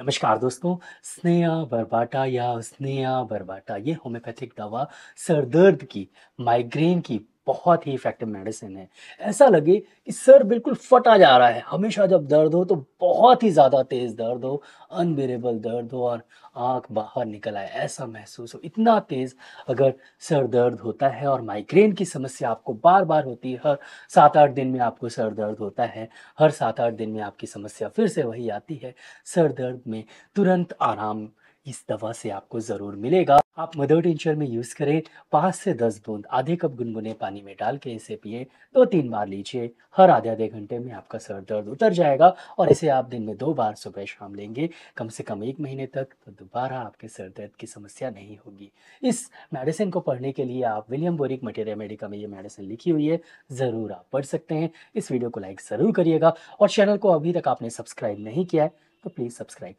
नमस्कार दोस्तों स्नेहा बर्बाटा या स्नेहा बर्बाटा ये होम्योपैथिक दवा सर दर्द की माइग्रेन की बहुत ही इफेक्टिव मेडिसिन है ऐसा लगे कि सर बिल्कुल फटा जा रहा है हमेशा जब दर्द हो तो बहुत ही ज़्यादा तेज़ दर्द हो अनबेरेबल दर्द हो और आंख बाहर निकल आए ऐसा महसूस हो इतना तेज़ अगर सर दर्द होता है और माइग्रेन की समस्या आपको बार बार होती है हर सात आठ दिन में आपको सर दर्द होता है हर सात आठ दिन में आपकी समस्या फिर से वही आती है सर दर्द में तुरंत आराम इस दवा से आपको ज़रूर मिलेगा आप मदर टिंचर में यूज़ करें पाँच से दस बूंद आधे कप गुनगुने पानी में डाल के इसे पिए दो तो तीन बार लीजिए हर आधे आधे घंटे में आपका सर दर्द उतर जाएगा और इसे आप दिन में दो बार सुबह शाम लेंगे कम से कम एक महीने तक तो दोबारा आपके सर दर्द की समस्या नहीं होगी इस मेडिसिन को पढ़ने के लिए आप विलियम बोरिक मटेरिया मेडिका में ये मेडिसिन लिखी हुई है ज़रूर आप पढ़ सकते हैं इस वीडियो को लाइक ज़रूर करिएगा और चैनल को अभी तक आपने सब्सक्राइब नहीं किया है तो प्लीज़ सब्सक्राइब